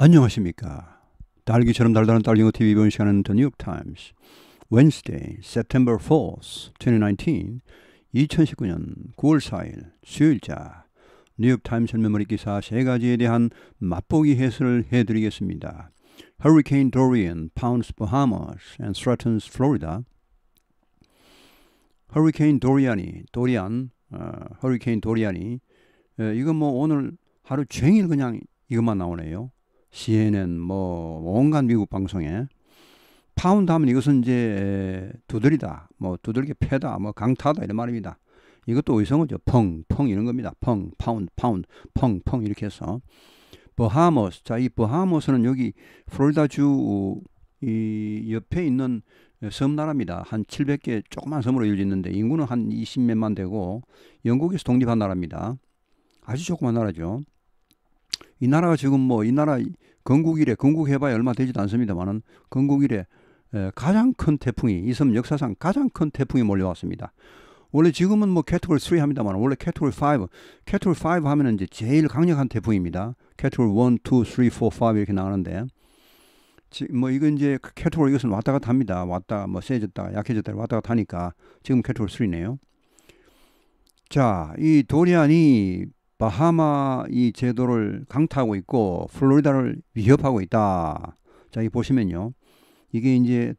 안녕하십니까. 딸기처럼 달달한 딸기노 TV 이 시간은 The New York Times Wednesday, September 4th, 2019 2019년 9월 4일 수요일자 뉴욕 타임스 메모리 기사 세 가지에 대한 맛보기 해설을 해드리겠습니다. Hurricane Dorian pounds Bahamas and threatens Florida. 허리케인 도리안이 도리안 어, 허리케인 도리안이 에, 이건 뭐 오늘 하루 종일 그냥 이것만 나오네요. CNN 뭐 온갖 미국 방송에 파운드 하면 이것은 이제 두드리다뭐두들기 패다, 뭐 강타다 이런 말입니다. 이것도 의성어죠. 펑, 펑 이런 겁니다. 펑, 파운드, 파운드, 펑, 펑 이렇게 해서 버하모스. 자, 이 버하모스는 여기 플로리다주 이 옆에 있는 섬 나라입니다. 한 700개 조그만 섬으로 열있는데 인구는 한 20몇만 되고 영국에서 독립한 나라입니다. 아주 조그만 나라죠. 이 나라가 지금 뭐 이 나라 건국 이래 건국 해봐야 얼마 되지도 않습니다만은 건국 이래 가장 큰 태풍이 이 섬 역사상 가장 큰 태풍이 몰려왔습니다. 원래 지금은 뭐 캐토리 3 합니다만 원래 캐토리 5, 캐토리 5 하면은 이제 제일 강력한 태풍입니다. 캐토리 1, 2, 3, 4, 5 이렇게 나가는데 뭐 이건 이제 캐토리 이것은 왔다 갔다 합니다. 왔다 뭐 세졌다 약해졌다 왔다 갔다 하니까 지금 캐토리 3네요. 자, 이 도리안이 바하마 이 제도를 강타하고 있고 플로리다를 위협하고 있다. 자, 이 보시면요. 이게 이제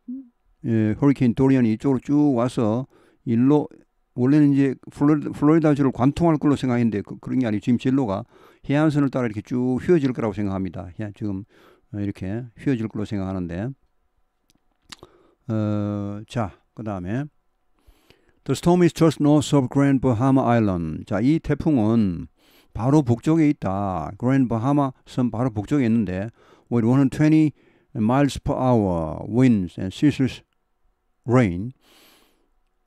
예, 허리케인 도리언이 이쪽으로 쭉 와서 일로 원래는 이제 플로리다, 플로리다주를 관통할 걸로 생각했는데 그, 런게 아니고 지금 진로가 해안선을 따라 이렇게 쭉 휘어질 거라고 생각합니다. 지금 어, 이렇게 휘어질 걸로 생각하는데 어, 자, 그 다음에 The storm is just north of Grand Bahama Island. 자, 이 태풍은 바로 북쪽에 있다. 그랜 바하마 섬 바로 북쪽에 있는데 with 120 miles per hour winds and ceaseless rain.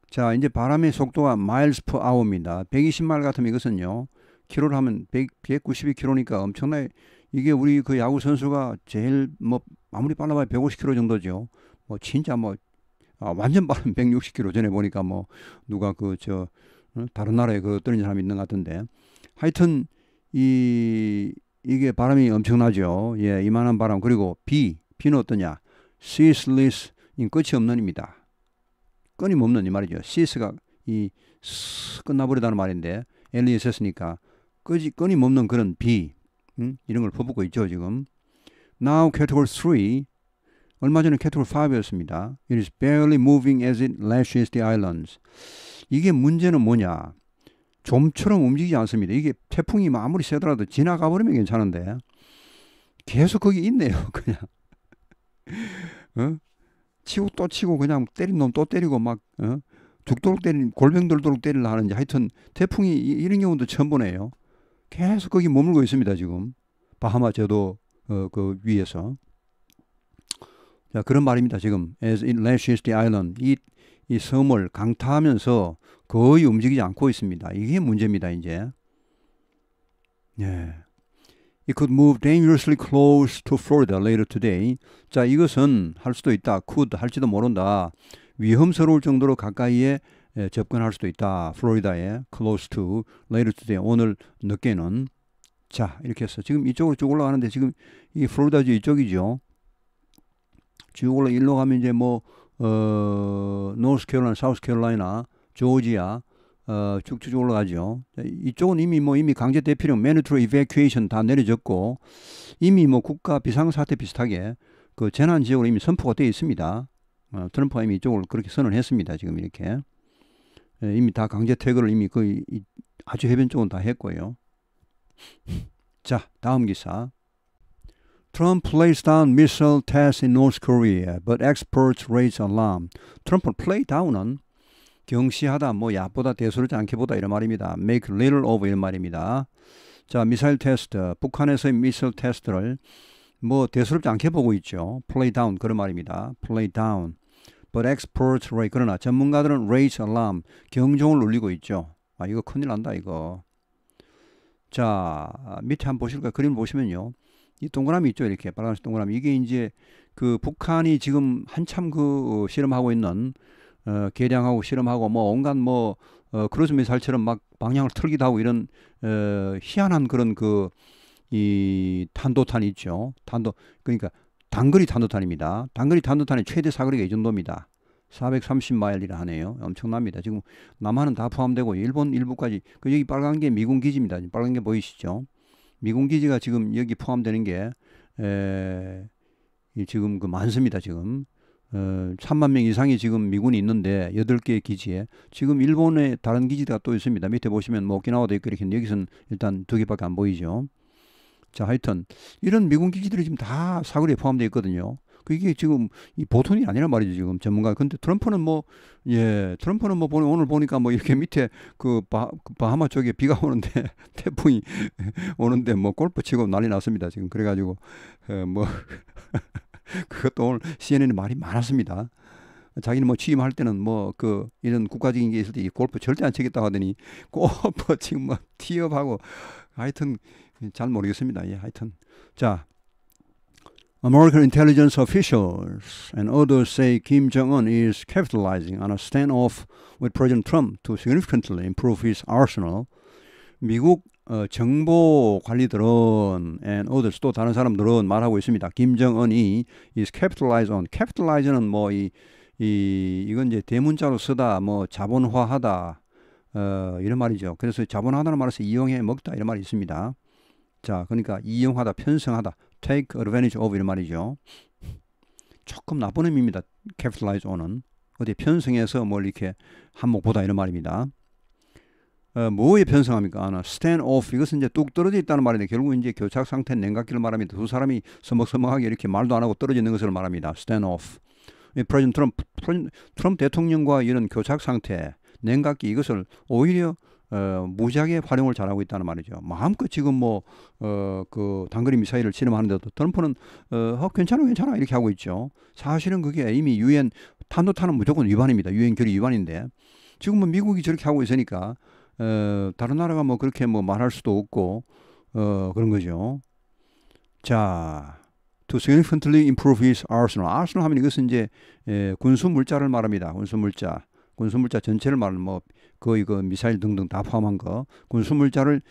자, 이제 바람의 속도가 miles per hour입니다. 120마일 같으면 이것은요. 키로를 하면 100, 1 9 2키로니까 엄청나게 이게 우리 그 야구 선수가 제일 뭐 아무리 빨라봐야 1 5 0키로 정도죠. 뭐 진짜 뭐 아, 완전 빠른 1 6 0키로 전에 보니까 뭐 누가 그 저 다른 나라에 그 떨어진 사람이 있는 것 같은데 하여튼 이 이게 바람이 엄청나죠. 예, 이만한 바람 그리고 비 비는 어떠냐? ceaseless 이 끝이 없는입니다. 끊임없는 이 말이죠. cease가 이 끝나버리다는 말인데 엘리에서 쓰니까 끊이, 끊임없는 그런 비 음? 이런 걸 퍼붓고 있죠 지금. Now category 3 얼마 전에 category 5였습니다. It is barely moving as it lashes the islands. 이게 문제는 뭐냐? 좀처럼 움직이지 않습니다. 이게 태풍이 아무리 세더라도 지나가 버리면 괜찮은데 계속 거기 있네요. 그냥 어? 치고 또 치고 그냥 때린 놈 또 때리고 막 어? 죽도록 때리 골병 돌도록 때리려 하는지 하여튼 태풍이 이런 경우도 처음 보네요. 계속 거기 머물고 있습니다 지금 바하마 제도 어, 그 위에서 자 그런 말입니다 지금 as it lashes the island 이, 이 섬을 강타하면서 거의 움직이지 않고 있습니다. 이게 문제입니다, 이제. 예. It could move dangerously close to Florida later today. 자, 이것은 할 수도 있다. could 할지도 모른다. 위험스러울 정도로 가까이에 예, 접근할 수도 있다. 플로리다에 close to later today 오늘 늦게는 자 이렇게 해서 지금 이쪽으로 쭉 올라가는데 지금 이 플로리다주 이쪽이죠. 쭉 올라 일로 가면 이제 뭐 어, 노스캐롤라이나, 사우스캐롤라이나 조지아 어, 쭉쭉 올라가죠. 이쪽은 이미 뭐 이미 강제 대피령, 매니트로 이베큐에이션 다 내려졌고 이미 뭐 국가 비상사태 비슷하게 그 재난 지역으로 이미 선포가 되어 있습니다. 어, 트럼프가 이미 이쪽을 그렇게 선언 했습니다. 지금 이렇게 예, 이미 다 강제 퇴거를 이미 거의 이, 아주 해변 쪽은 다 했고요. 자, 다음 기사. Trump plays down missile tests in North Korea, but experts raise alarm. 트럼프 플레이 다운은 경시하다 뭐 야보다 대수롭지 않게보다 이런 말입니다. make little of 이런 말입니다. 자 미사일 테스트 북한에서의 미사일 테스트를 뭐 대수롭지 않게 보고 있죠. play down 그런 말입니다. play down. But experts r a t 그러나 전문가들은 raise alarm 경종을 울리고 있죠. 아 이거 큰일 난다 이거. 자 밑에 한번 보실까요? 그림 보시면요. 이 동그라미 있죠 이렇게 빨간색 동그라미 이게 이제 그 북한이 지금 한참 그 실험하고 있는 어, 개량하고 실험하고 뭐 온갖 뭐 어, 크로즈미살처럼막 방향을 틀기도 하고 이런 어, 희한한 그런 그 이 탄도탄이 있죠. 탄도 그러니까 단거리 탄도탄입니다. 단거리 탄도탄의 최대 사거리가 이 정도입니다. 430마일이라 하네요. 엄청납니다. 지금 남한은 다 포함되고 일본 일부까지 그 여기 빨간 게 미군 기지입니다. 빨간 게 보이시죠? 미군 기지가 지금 여기 포함되는 게 에, 지금 그 많습니다. 지금 어, 3만 명 이상이 지금 미군이 있는데 8 개의 기지에 지금 일본의 다른 기지가 또 있습니다. 밑에 보시면 뭐 오키나와도 있고 이렇게 여기선 일단 두 개밖에 안 보이죠. 자, 하여튼 이런 미군 기지들이 지금 다 사거리에 포함되어 있거든요. 그게 지금 이 보통 이 아니란 말이죠 지금 전문가. 근데 트럼프는 뭐 예, 트럼프는 뭐 보니 오늘 보니까 뭐 이렇게 밑에 그 바, 그 하마 쪽에 비가 오는데 태풍이 오는데 뭐 골프 치고 난리 났습니다 지금. 그래가지고 에, 어, 뭐 그것도 오늘 CNN이 말이 많았습니다. 자기는 뭐 취임할 때는 뭐 그 이런 국가적인 게 있을 때 골프 절대 안 치겠다고 하더니 골프 지금 막 티업하고 하여튼 잘 모르겠습니다. 예, 하여튼 자 American intelligence officials and others say Kim Jong un is capitalizing on a standoff with President Trump to significantly improve his arsenal. 미국 어, 정보관리들은 and others 또 다른 사람들은 말하고 있습니다. 김정은이 is capitalize on. capitalize는 뭐이 이, 이건 이제 대문자로 쓰다, 뭐 자본화하다, 어, 이런 말이죠. 그래서 자본화하다는 말에서 이용해 먹다 이런 말이 있습니다. 자, 그러니까 이용하다, 편성하다, take advantage of 이런 말이죠. 조금 나쁜 의미입니다. capitalize on은 어디 편성해서 뭘 이렇게 한몫 보다 이런 말입니다. 어, 뭐에 변성합니까? 아나 stand off 이것은 이제 뚝 떨어져 있다는 말인데 결국 이제 교착 상태 냉각기를 말합니다. 두 사람이 서먹서먹하게 이렇게 말도 안 하고 떨어져 있는 것을 말합니다. stand off. 프레젠 트럼프 트럼프 대통령과 이런 교착 상태 냉각기 이것을 오히려 어, 무지하게 활용을 잘하고 있다는 말이죠. 마음껏 지금 뭐, 어, 그, 단거리 미사일을 실험하는데도 트럼프는, 어, 어, 괜찮아, 괜찮아, 이렇게 하고 있죠. 사실은 그게 이미 유엔, 탄도탄은 무조건 위반입니다. 유엔 결의 위반인데. 지금은 뭐 미국이 저렇게 하고 있으니까 어, 다른 나라가 뭐 그렇게 뭐 말할 수도 없고 어, 그런 거죠. 자, to significantly improve his arsenal. arsenal 하면 이것은 이제 예, 군수 물자를 말합니다. 군수 물자, 군수 물자 전체를 말하는 뭐 거의 그 미사일 등등 다 포함한 거 군수 물자를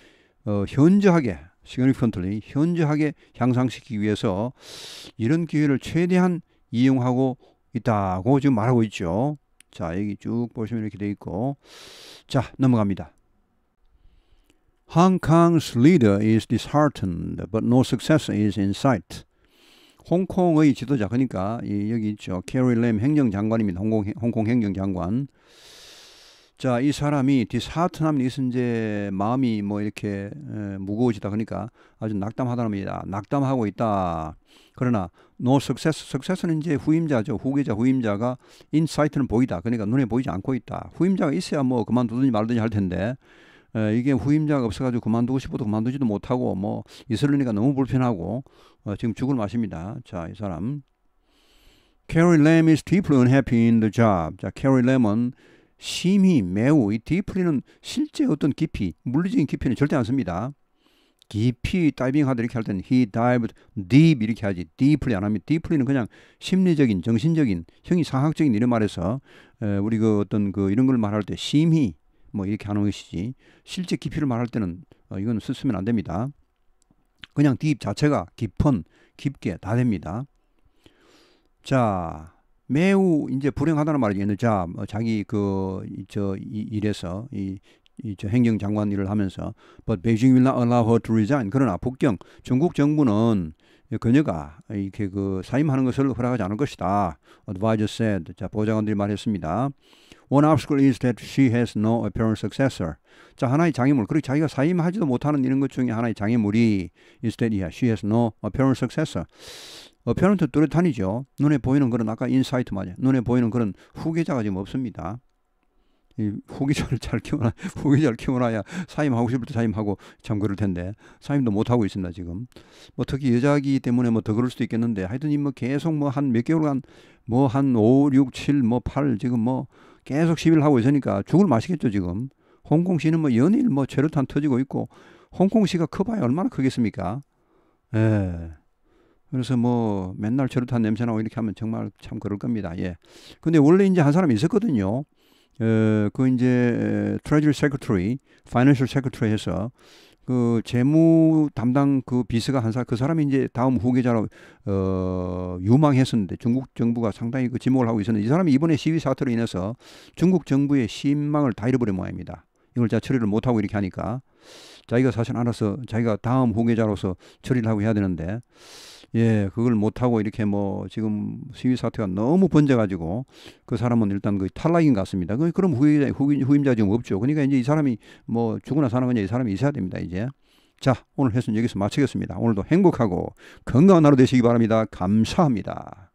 어, 현저하게 significantly 현저하게 향상시키기 위해서 이런 기회를 최대한 이용하고 있다고 지금 말하고 있죠. 자, 여기 쭉 보시면 이렇게 돼 있고. 자, 넘어갑니다. Hong Kong's leader is disheartened, but no success is in sight. 홍콩의 지도자, 그러니까 이, 여기 있죠. 캐리 램 행정장관입니다. 홍콩, 홍콩 행정장관. 자, 이 사람이 디사트남 이순제 마음이 뭐 이렇게 에, 무거워지다 그러니까 아주 낙담하다는 겁니다. 낙담하고 있다. 그러나 노 석세스 석세스는 이제 후임자죠. 후계자 후임자가 인사이트는 보이다. 그러니까 눈에 보이지 않고 있다. 후임자가 있어야 뭐 그만두든지 말든지 할 텐데 에, 이게 후임자가 없어가지고 그만두고 싶어도 그만두지도 못하고 뭐 이슬르니까 너무 불편하고 어, 지금 죽을 맛입니다. 자, 이 사람. Carrie Lam is deeply unhappy in the job. 자, Carrie Lam은 심히 매우 이 디프리는 실제 어떤 깊이 물리적인 깊이는 절대 안 씁니다. 깊이 다이빙하다 이렇게 할 때는 he dived deep 이렇게 하지 deeply 안 하면 deeply는 그냥 심리적인 정신적인 형이 사학적인 이런 말에서 우리 그 어떤 그 이런 걸 말할 때 심히 뭐 이렇게 하는 것이지 실제 깊이를 말할 때는 어, 이건 쓰면 시안 됩니다. 그냥 deep 자체가 깊은 깊게 다 됩니다. 자 매우 이제 불행하다는 말이죠. 옛날 자 자기 그저 일에서 이 이저 행정장관 일을 하면서 but Beijing will not allow her to resign. 그러나 북경 중국 정부는 그녀가 이렇게 그 사임하는 것을 허락하지 않을 것이다. Advisor said. 자 보좌관들이 말했습니다. One obstacle is that she has no apparent successor. 자 하나의 장애물 그리고 자기가 사임하지도 못하는 이런 것 중에 하나의 장애물이 is that yeah, she has no apparent successor. 어, 페넌트 뚜렷하니죠. 눈에 보이는 그런 아까 인사이트 맞아요. 눈에 보이는 그런 후계자가 지금 없습니다. 이 후계자를 잘 키워놔 후계자를 키워놔야 사임하고 싶을 때 사임하고 참 그럴 텐데 사임도 못 하고 있습니다 지금 뭐 특히 여자기 때문에 뭐 더 그럴 수도 있겠는데 하여튼 뭐 계속 뭐 한 몇 개월간 뭐 한 5, 6, 7, 뭐 8 지금 뭐 계속 시비를 하고 있으니까 죽을 맛이겠죠 지금 홍콩시는 뭐 연일 뭐 최루탄 터지고 있고 홍콩시가 커봐야 얼마나 크겠습니까 예. 그래서 뭐 맨날 저릇한 냄새 나고 이렇게 하면 정말 참 그럴 겁니다. 예. 근데 원래 이제 한 사람이 있었거든요. 어, 그 이제 트레저리 세크터리, 파이낸셜 세크터리 해서 그 재무 담당 그 비서가 한 사람 그 사람이 이제 다음 후계자로 어 유망했었는데 중국 정부가 상당히 그 지목을 하고 있었는데 이 사람이 이번에 시위 사태로 인해서 중국 정부의 신망을 다 잃어버린 모양입니다. 이걸 다 처리를 못 하고 이렇게 하니까 자기가 사실 알아서 자기가 다음 후계자로서 처리를 하고 해야 되는데 예, 그걸 못하고 이렇게 뭐 지금 시위 사태가 너무 번져가지고 그 사람은 일단 그 탈락인 것 같습니다. 그, 럼 후임자, 후임자 지금 없죠. 그러니까 이제 이 사람이 뭐 죽으나 사나 그냥 이 사람이 있어야 됩니다. 이제. 자, 오늘 회수 여기서 마치겠습니다. 오늘도 행복하고 건강한 하루 되시기 바랍니다. 감사합니다.